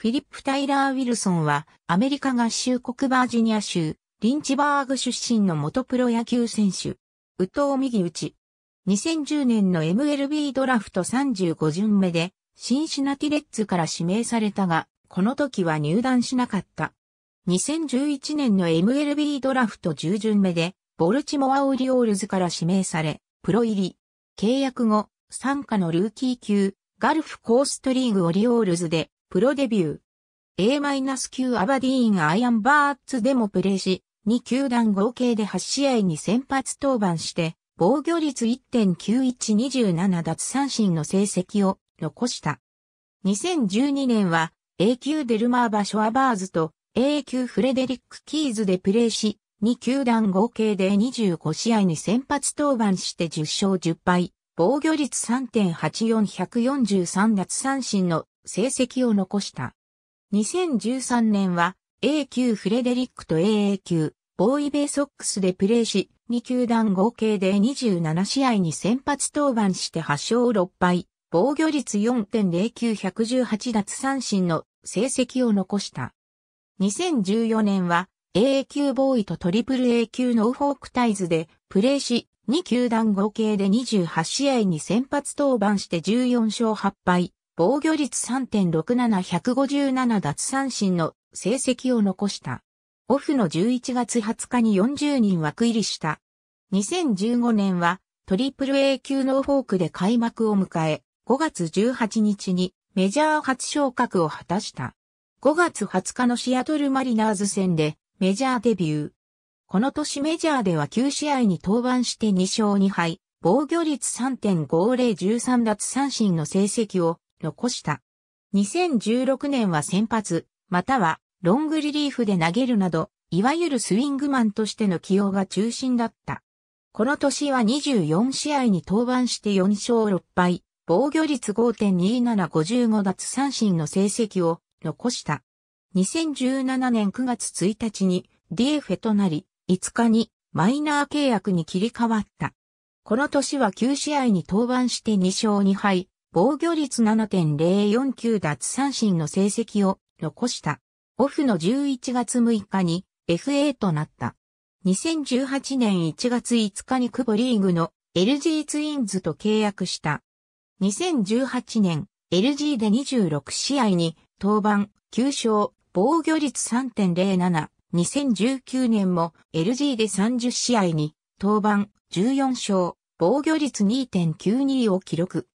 フィリップ・タイラー・ウィルソンは、アメリカ合衆国バージニア州、リンチバーグ出身の元プロ野球選手。右藤右打ち。2010年の MLB ドラフト35巡目で、シンシナティレッツから指名されたが、この時は入団しなかった。2011年の MLB ドラフト10巡目で、ボルチモア・オリオールズから指名され、プロ入り。契約後、参加のルーキー級、ガルフコーストリーグオリオールズでプロデビュー。A-9 アバディーンアイアンバーツでもプレーし、2球団合計で8試合に先発登板して、防御率1.9127奪三振の成績を残した。2012年は A 級デルマーバ・ショアバーズと A 級フレデリック・キーズでプレーし、2球団合計で25試合に先発登板して10勝10敗、防御率3 8 4 4 3奪三振の成績を残した。2013年は A 級フレデリックと AA 級ボーイベイソックスでプレーし、2球団合計で27試合に先発登板して8勝6敗、防御率4.09118奪三振の成績を残した。2014年は AA 級ボーイとトリプル A 級ノーフォークタイズでプレーし、2球団合計で28試合に先発登板して14勝8敗、防御率3.67157奪三振の成績を残した。オフの11月20日に40人枠入りした。2015年はトリプル A 級のフォークで開幕を迎え、5月18日にメジャー初昇格を果たした。5月20日のシアトルマリナーズ戦でメジャーデビュー。この年メジャーでは9試合に登板して2勝2敗、防御率3.5013奪三振の成績を残した。2016年は先発、またはロングリリーフで投げるなど、いわゆるスイングマンとしての起用が中心だった。この年は24試合に登板して4勝6敗、防御率5.2755奪三振の成績を残した。2017年9月1日に DF となり、5日にマイナー契約に切り替わった。この年は9試合に登板して2勝2敗、防御率7.049奪三振の成績を残した。オフの11月6日に FA となった。2018年1月5日に久保リーグの LG ツインズと契約した。2018年 LG で26試合に登板、9勝、防御率3.07。2019年も LG で30試合に登板、14勝、防御率2.92を記録。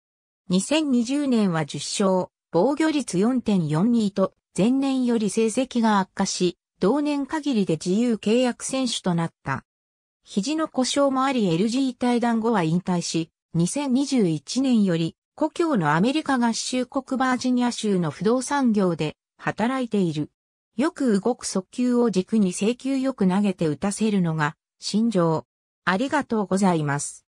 2020年は10勝、防御率4.42と、前年より成績が悪化し、同年限りで自由契約選手となった。肘の故障もあり LG 対談後は引退し、2021年より故郷のアメリカ合衆国バージニア州の不動産業で働いている。よく動く速球を軸に請求よく投げて打たせるのが、心情。ありがとうございます。